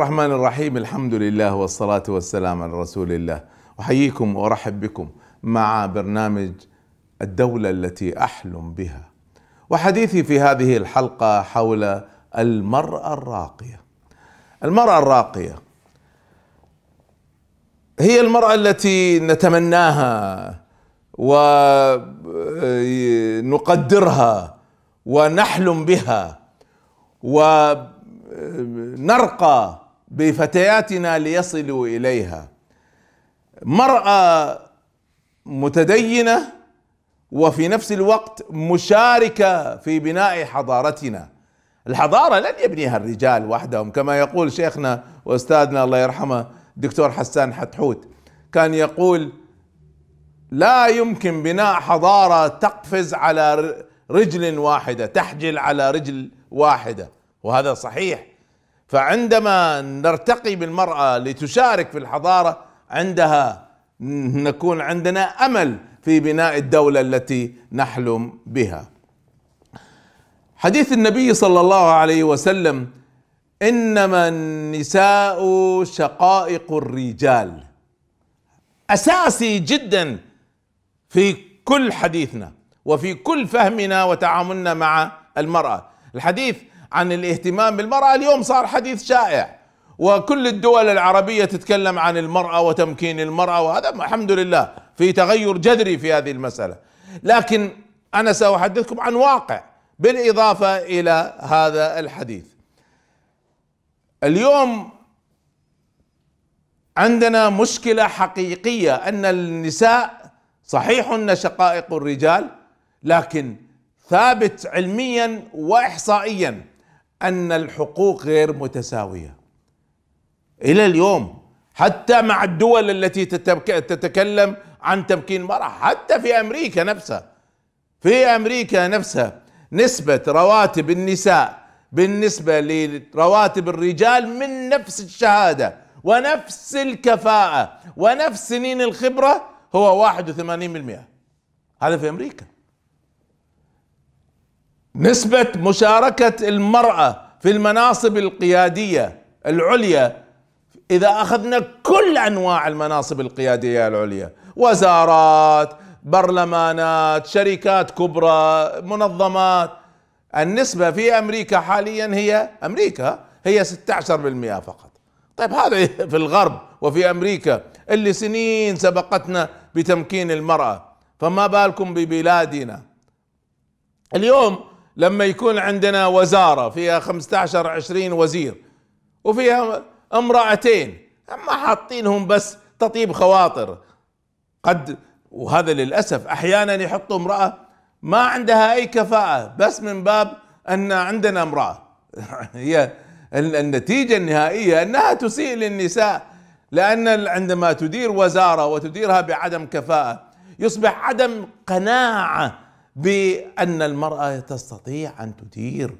الرحمن الرحيم الحمد لله والصلاة والسلام على رسول الله أحييكم وأرحب بكم مع برنامج الدولة التي أحلم بها وحديثي في هذه الحلقة حول المرأة الراقية المرأة الراقية هي المرأة التي نتمناها ونقدرها ونحلم بها ونرقى بفتياتنا ليصلوا اليها مراه متدينه وفي نفس الوقت مشاركه في بناء حضارتنا الحضاره لن يبنيها الرجال وحدهم كما يقول شيخنا واستاذنا الله يرحمه دكتور حسان حتحوت كان يقول لا يمكن بناء حضاره تقفز على رجل واحده تحجل على رجل واحده وهذا صحيح فعندما نرتقي بالمرأة لتشارك في الحضارة عندها نكون عندنا أمل في بناء الدولة التي نحلم بها حديث النبي صلى الله عليه وسلم انما النساء شقائق الرجال اساسي جدا في كل حديثنا وفي كل فهمنا وتعاملنا مع المراه الحديث عن الاهتمام بالمرأة اليوم صار حديث شائع وكل الدول العربية تتكلم عن المرأة وتمكين المرأة وهذا الحمد لله في تغير جذري في هذه المسألة لكن أنا سأحدثكم عن واقع بالإضافة إلى هذا الحديث اليوم عندنا مشكلة حقيقية أن النساء صحيح أن شقائق الرجال لكن ثابت علميا وإحصائيا ان الحقوق غير متساويه الى اليوم حتى مع الدول التي تتكلم عن تمكين المرأة حتى في أمريكا نفسها في أمريكا نفسها نسبة رواتب النساء بالنسبة لرواتب الرجال من نفس الشهادة ونفس الكفاءة ونفس سنين الخبرة هو 81% هذا في أمريكا نسبة مشاركة المرأة في المناصب القيادية العليا إذا أخذنا كل أنواع المناصب القيادية العليا وزارات برلمانات شركات كبرى منظمات النسبة في أمريكا حاليا هي أمريكا هي 16% فقط طيب هذا في الغرب وفي أمريكا اللي سنين سبقتنا بتمكين المرأة فما بالكم ببلادنا اليوم لما يكون عندنا وزاره فيها 15 20 وزير وفيها امرأتين اما حاطينهم بس تطيب خواطر قد وهذا للاسف احيانا يحطوا امراه ما عندها اي كفاءه بس من باب ان عندنا امراه هي النتيجه النهائيه انها تسيء للنساء لان عندما تدير وزاره وتديرها بعدم كفاءه يصبح عدم قناعه بأن المرأة تستطيع أن تدير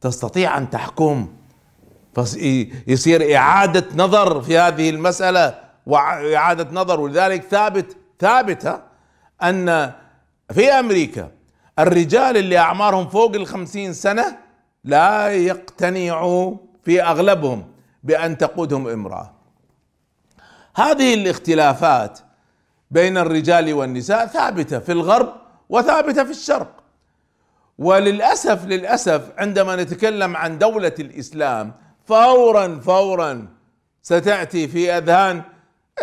تستطيع أن تحكم يصير إعادة نظر في هذه المسألة وإعادة نظر ولذلك ثابت ثابتة أن في أمريكا الرجال اللي أعمارهم فوق الخمسين سنة لا يقتنعوا في أغلبهم بأن تقودهم امرأة هذه الاختلافات بين الرجال والنساء ثابتة في الغرب وثابته في الشرق وللاسف للاسف عندما نتكلم عن دوله الاسلام فورا فورا ستاتي في اذهان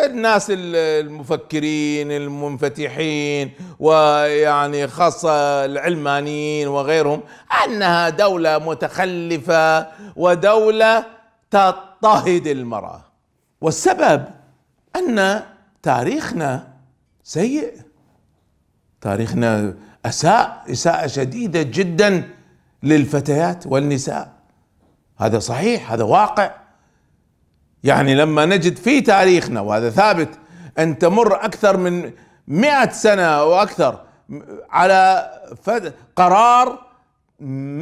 الناس المفكرين المنفتحين ويعني خاصة العلمانيين وغيرهم أنها دولة متخلفة ودولة تضطهد المرأة والسبب أن تاريخنا سيء تاريخنا اساء اساءه شديده جدا للفتيات والنساء هذا صحيح هذا واقع يعني لما نجد في تاريخنا وهذا ثابت ان تمر اكثر من مئة سنه واكثر على قرار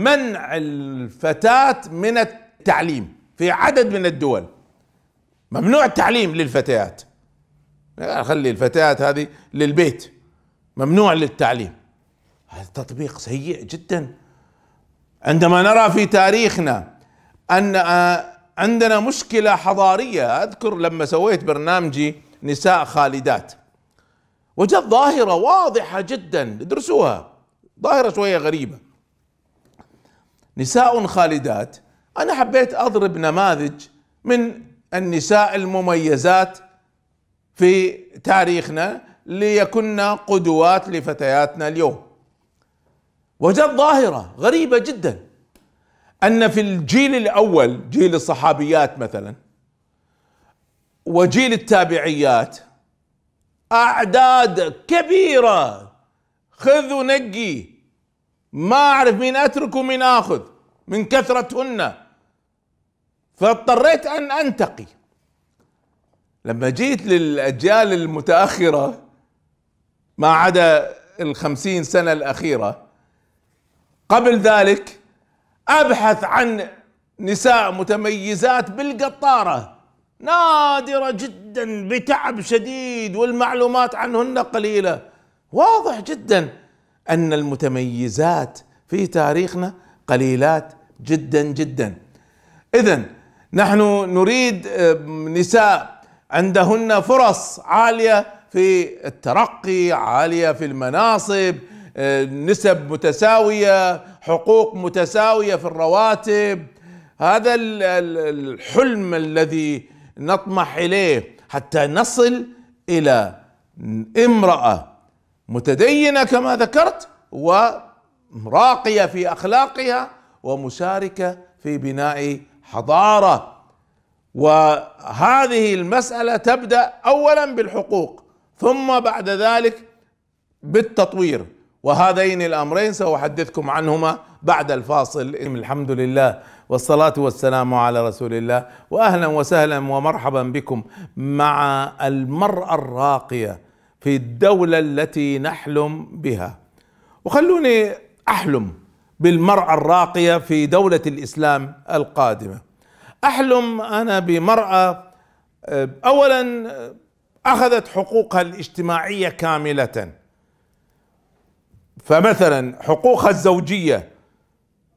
منع الفتاه من التعليم في عدد من الدول ممنوع التعليم للفتيات خلي الفتيات هذه للبيت ممنوع للتعليم هذا تطبيق سيء جدا عندما نرى في تاريخنا ان آه، عندنا مشكله حضاريه اذكر لما سويت برنامجي نساء خالدات وجدت ظاهره واضحه جدا ادرسوها ظاهره شويه غريبه نساء خالدات انا حبيت اضرب نماذج من النساء المميزات في تاريخنا ليكن قدوات لفتياتنا اليوم وجد ظاهره غريبه جدا ان في الجيل الاول جيل الصحابيات مثلا وجيل التابعيات اعداد كبيره خذ ونقي ما اعرف مين اترك ومين اخذ من كثرتهن فاضطريت ان انتقي لما جيت للاجيال المتاخره ما عدا الخمسين سنة الأخيرة قبل ذلك أبحث عن نساء متميزات بالقطارة نادرة جدا بتعب شديد والمعلومات عنهن قليلة واضح جدا أن المتميزات في تاريخنا قليلات جدا جدا إذا نحن نريد آه، نساء عندهن فرص عالية في الترقي عاليه في المناصب آه، نسب متساويه حقوق متساويه في الرواتب هذا الحلم الذي نطمح اليه حتى نصل الى امراه متدينه كما ذكرت وراقيه في اخلاقها ومشاركه في بناء حضاره وهذه المساله تبدا اولا بالحقوق ثم بعد ذلك بالتطوير وهذين الامرين ساحدثكم عنهما بعد الفاصل الحمد لله والصلاه والسلام على رسول الله واهلا وسهلا ومرحبا بكم مع المراه الراقيه في الدوله التي نحلم بها وخلوني احلم بالمراه الراقيه في دوله الاسلام القادمه احلم انا بمراه اولا أخذت حقوقها الاجتماعية كاملة فمثلا حقوقها الزوجية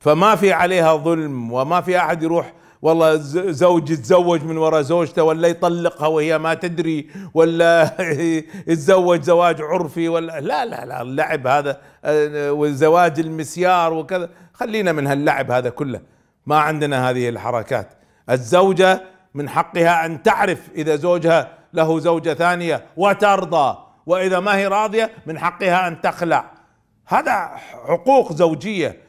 فما في عليها ظلم وما في أحد يروح والله زوج يتزوج من وراء زوجته ولا يطلقها وهي ما تدري ولا يتزوج زواج عرفي ولا لا لا لا اللعب هذا آه، وزواج المسيار وكذا خلينا من هاللعب هذا كله ما عندنا هذه الحركات الزوجة من حقها أن تعرف إذا زوجها له زوجة ثانية وترضى وإذا ما هي راضية من حقها أن تخلع هذا حقوق زوجية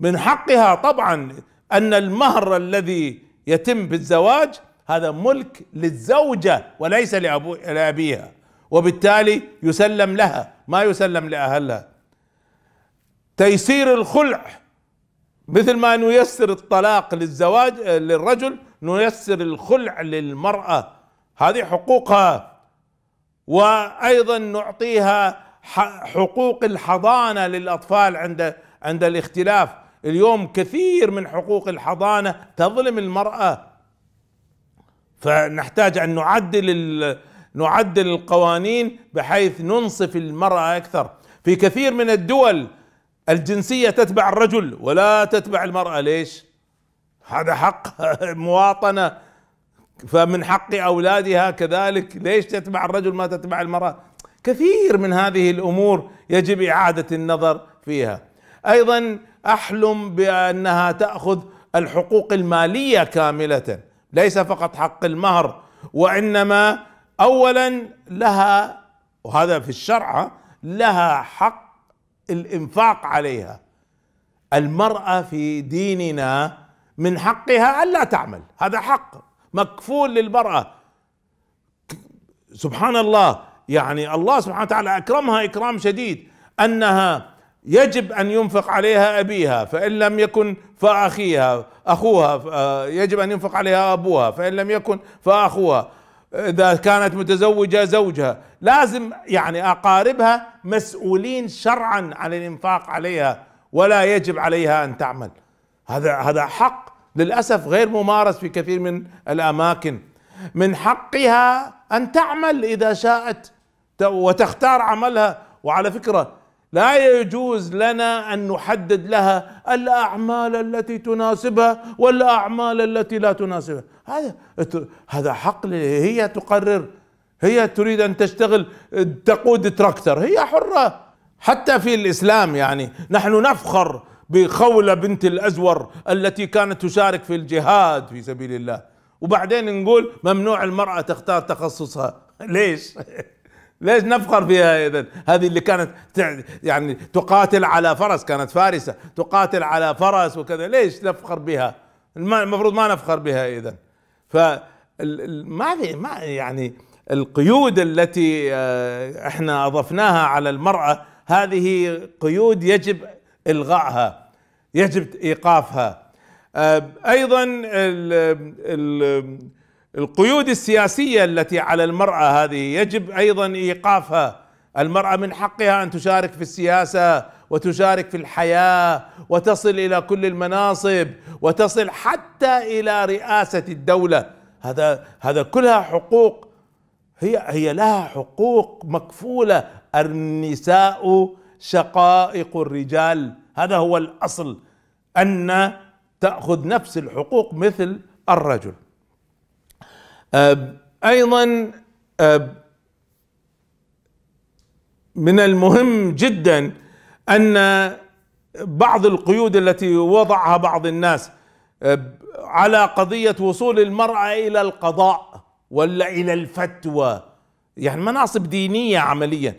من حقها طبعا أن المهر الذي يتم بالزواج هذا ملك للزوجة وليس لأبيها وبالتالي يسلم لها ما يسلم لأهلها تيسير الخلع مثل ما نيسر الطلاق للزواج للرجل نيسر الخلع للمرأة هذه حقوقها وايضا نعطيها حقوق الحضانه للاطفال عند عند الاختلاف اليوم كثير من حقوق الحضانه تظلم المراه فنحتاج ان نعدل نعدل القوانين بحيث ننصف المراه اكثر في كثير من الدول الجنسيه تتبع الرجل ولا تتبع المراه ليش هذا حق مواطنه فمن حق اولادها كذلك ليش تتبع الرجل ما تتبع المراه كثير من هذه الامور يجب اعاده النظر فيها ايضا احلم بانها تاخذ الحقوق الماليه كامله ليس فقط حق المهر وانما اولا لها وهذا في الشرع لها حق الانفاق عليها المراه في ديننا من حقها الا تعمل هذا حق مكفول للمرأة سبحان الله يعني الله سبحانه وتعالى أكرمها إكرام شديد أنها يجب أن ينفق عليها أبيها فإن لم يكن فأخيها أخوها آه، يجب أن ينفق عليها أبوها فإن لم يكن فأخوها إذا كانت متزوجة زوجها لازم يعني أقاربها مسؤولين شرعا عن الإنفاق عليها ولا يجب عليها أن تعمل هذا هذا حق للاسف غير ممارس في كثير من الاماكن من حقها ان تعمل اذا شاءت وتختار عملها وعلى فكره لا يجوز لنا ان نحدد لها الاعمال التي تناسبها والاعمال التي لا تناسبها هذا هذا حق هي تقرر هي تريد ان تشتغل تقود تراكتر هي حره حتى في الاسلام يعني نحن نفخر بخولة بنت الأزور التي كانت تشارك في الجهاد في سبيل الله وبعدين نقول ممنوع المرأة تختار تخصصها ليش؟ ليش نفخر فيها اذا؟ هذه اللي كانت يعني تقاتل على فرس كانت فارسه، تقاتل على فرس وكذا، ليش نفخر بها؟ المفروض ما نفخر بها اذا. ف ما ما يعني القيود التي آه، احنا اضفناها على المراه هذه قيود يجب الغائها يجب ايقافها آه، ايضا القيود السياسيه التي على المراه هذه يجب ايضا ايقافها المراه من حقها ان تشارك في السياسه وتشارك في الحياه وتصل الى كل المناصب وتصل حتى الى رئاسه الدوله هذا هذا كلها حقوق هي هي لها حقوق مكفوله النساء شقائق الرجال هذا هو الاصل ان تاخذ نفس الحقوق مثل الرجل ايضا من المهم جدا ان بعض القيود التي وضعها بعض الناس على قضيه وصول المراه الى القضاء ولا الى الفتوى يعني مناصب دينيه عمليا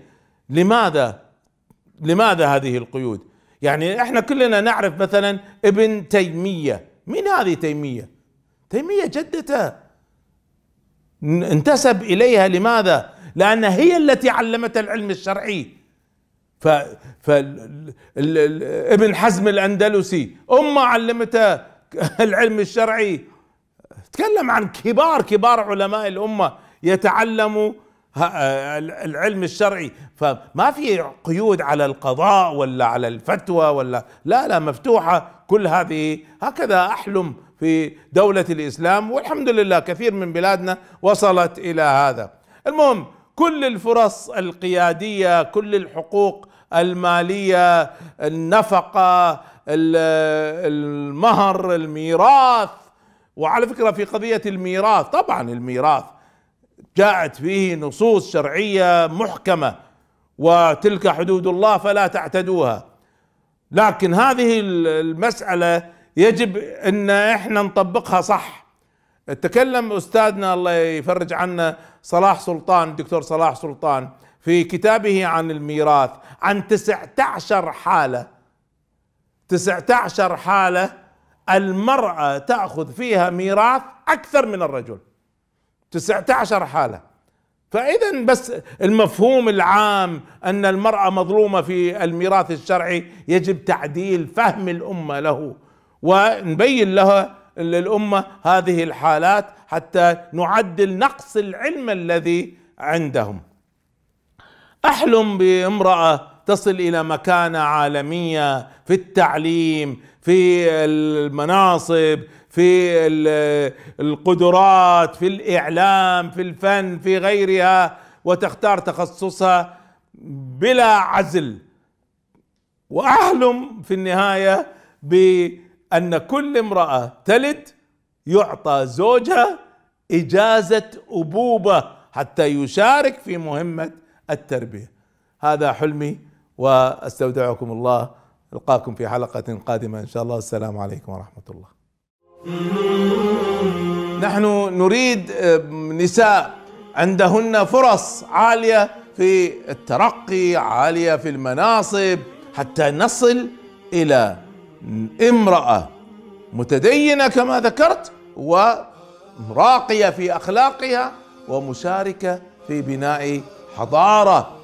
لماذا لماذا هذه القيود يعني احنا كلنا نعرف مثلا ابن تيمية مين هذه تيمية تيمية جدته انتسب إليها لماذا لأن هي التي علمت العلم الشرعي ف... ف... ابن حزم الأندلسي أمه علمته العلم الشرعي تكلم عن كبار كبار علماء الأمة يتعلموا آه، العلم الشرعي فما في قيود على القضاء ولا على الفتوى ولا لا لا مفتوحة كل هذه هكذا أحلم في دولة الإسلام والحمد لله كثير من بلادنا وصلت إلى هذا المهم كل الفرص القيادية كل الحقوق المالية النفقة المهر الميراث وعلى فكرة في قضية الميراث طبعا الميراث جاءت فيه نصوص شرعيه محكمه وتلك حدود الله فلا تعتدوها لكن هذه المساله يجب ان احنا نطبقها صح تكلم استاذنا الله يفرج عنا صلاح سلطان الدكتور صلاح سلطان في كتابه عن الميراث عن 19 حاله 19 حاله المراه تاخذ فيها ميراث اكثر من الرجل 19 حالة فإذا بس المفهوم العام أن المرأة مظلومة في الميراث الشرعي يجب تعديل فهم الأمة له ونبين لها للأمة هذه الحالات حتى نعدل نقص العلم الذي عندهم أحلم بامرأة تصل إلى مكانة عالمية في التعليم في المناصب في القدرات في الاعلام في الفن في غيرها وتختار تخصصها بلا عزل واحلم في النهايه بان كل امراه تلد يعطى زوجها اجازه ابوبه حتى يشارك في مهمه التربيه هذا حلمي واستودعكم الله القاكم في حلقه قادمه ان شاء الله والسلام عليكم ورحمه الله نحن نريد آه، نساء عندهن فرص عاليه في الترقي عاليه في المناصب حتى نصل الى امراه متدينه كما ذكرت وراقيه في اخلاقها ومشاركه في بناء حضاره